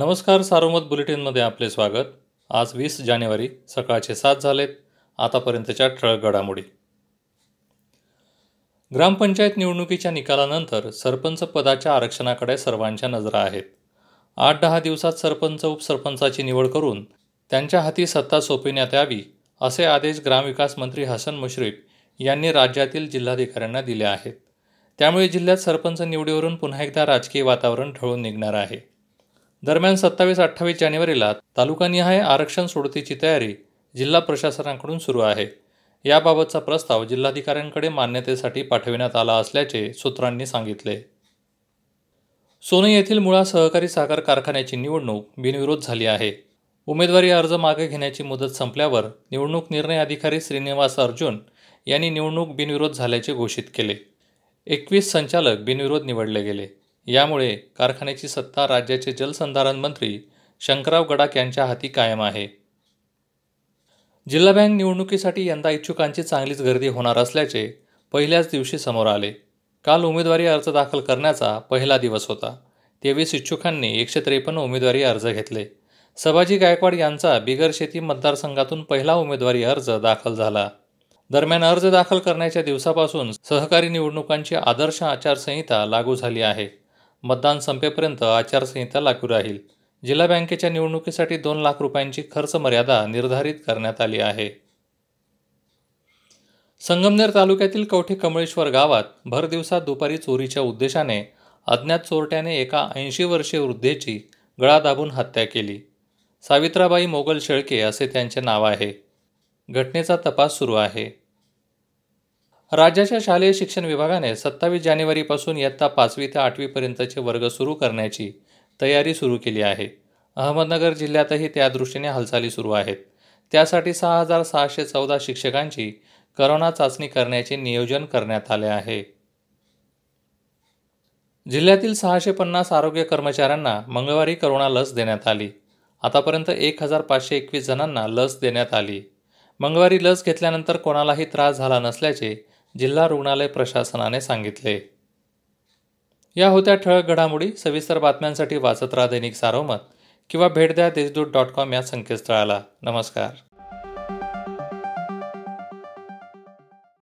नमस्कार सार्वमत बुलेटिनमध्ये आपले स्वागत आज वीस जानेवारी सकाळचे सात झालेत आतापर्यंतच्या ठळक घडामोडी ग्रामपंचायत निवडणुकीच्या निकालानंतर सरपंच पदाच्या आरक्षणाकडे सर्वांच्या नजरा आहेत आठ दहा दिवसात सरपंच उपसरपंचाची निवड करून त्यांच्या हाती सत्ता सोपविण्यात यावी असे आदेश ग्रामविकास मंत्री हसन मुश्रीफ यांनी राज्यातील जिल्हाधिकाऱ्यांना दिले आहेत त्यामुळे जिल्ह्यात सरपंच निवडीवरून पुन्हा एकदा राजकीय वातावरण ठळून निघणार आहे दरम्यान सत्तावीस अठ्ठावीस जानेवारीला तालुकानिहाय आरक्षण सोडतीची तयारी जिल्हा प्रशासनाकडून सुरू आहे याबाबतचा प्रस्ताव जिल्हाधिकाऱ्यांकडे मान्यतेसाठी पाठविण्यात आला असल्याचे सूत्रांनी सांगितले सोने येथील मुळा सहकारी साखर कारखान्याची निवडणूक बिनविरोध झाली आहे उमेदवारी अर्ज मागे घेण्याची मुदत संपल्यावर निवडणूक निर्णय अधिकारी श्रीनिवास अर्जुन यांनी निवडणूक बिनविरोध झाल्याचे घोषित केले एकवीस संचालक बिनविरोध निवडले गेले यामुळे कारखान्याची सत्ता राज्याचे जलसंधारण मंत्री शंकरराव गडाख यांच्या हाती कायम आहे जिल्हा बँक निवडणुकीसाठी यंदा इच्छुकांची चांगलीच गर्दी होणार असल्याचे पहिल्याच दिवशी समोर आले काल उमेदवारी अर्ज दाखल करण्याचा पहिला दिवस होता तेवीस इच्छुकांनी एकशे त्रेपन्न उमेदवारी अर्ज घेतले सभाजी गायकवाड यांचा बिगर शेती मतदारसंघातून पहिला उमेदवारी अर्ज दाखल झाला दरम्यान अर्ज दाखल करण्याच्या दिवसापासून सहकारी निवडणुकांची आदर्श आचारसंहिता लागू झाली आहे मतदान संपेपर्यंत आचारसंहिता लागू राहील जिल्हा बँकेच्या निवडणुकीसाठी दोन लाख रुपयांची खर्च मर्यादा निर्धारित करण्यात आली आहे संगमनेर तालुक्यातील कवठे कमळेश्वर गावात भर दिवसात दुपारी चोरीच्या उद्देशाने अज्ञात चोरट्याने एका ऐंशी वर्षीय वृद्धेची गळा दाबून हत्या केली सावित्राबाई मोगल शेळके असे त्यांचे नाव आहे घटनेचा तपास सुरू आहे राज्याच्या शालेय शिक्षण विभागाने सत्तावीस जानेवारीपासून इयत्ता पाचवी ते आठवीपर्यंतचे वर्ग सुरू करण्याची तयारी सुरू केली आहे अहमदनगर जिल्ह्यातही त्यादृष्टीने हालचाली सुरू आहेत त्यासाठी सहा हजार सहाशे चौदा शिक्षकांची करोना चाचणी करण्याचे नियोजन करण्यात आले आहे जिल्ह्यातील सहाशे पन्नास आरोग्य कर्मचाऱ्यांना मंगळवारी करोना लस देण्यात आली आतापर्यंत एक हजार पाचशे एकवीस जणांना लस देण्यात आली मंगळवारी लस घेतल्यानंतर कोणालाही त्रास झाला नसल्याचे जिल्हा रुग्णालय प्रशासनाने सांगितले या होत्या ठळक घडामोडी सविस्तर बातम्यांसाठी वाचत राहा दैनिक सारोमत किंवा भेट द्या देशदूत डॉट कॉम या संकेतस्थळाला नमस्कार